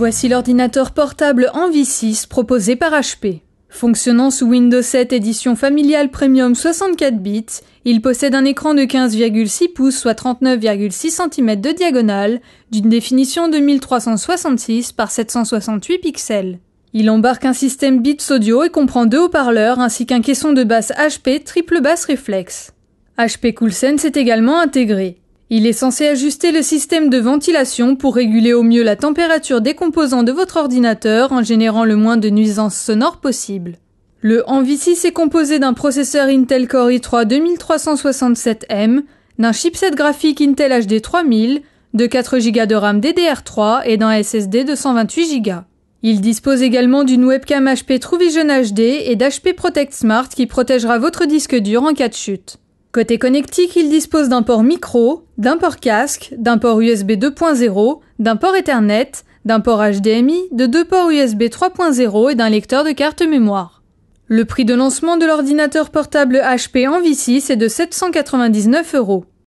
Voici l'ordinateur portable Envy 6 proposé par HP. Fonctionnant sous Windows 7 édition familiale premium 64 bits, il possède un écran de 15,6 pouces soit 39,6 cm de diagonale, d'une définition de 1366 par 768 pixels. Il embarque un système Beats Audio et comprend deux haut-parleurs ainsi qu'un caisson de basse HP triple basse réflexe. HP CoolSense est également intégré. Il est censé ajuster le système de ventilation pour réguler au mieux la température des composants de votre ordinateur en générant le moins de nuisances sonores possible. Le Envy 6 est composé d'un processeur Intel Core i3 2367M, d'un chipset graphique Intel HD 3000, de 4 Go de RAM DDR3 et d'un SSD de 128 Go. Il dispose également d'une webcam HP TrueVision HD et d'HP Protect Smart qui protégera votre disque dur en cas de chute. Côté connectique, il dispose d'un port micro, d'un port casque, d'un port USB 2.0, d'un port Ethernet, d'un port HDMI, de deux ports USB 3.0 et d'un lecteur de carte mémoire. Le prix de lancement de l'ordinateur portable HP Envy 6 est de 799 euros.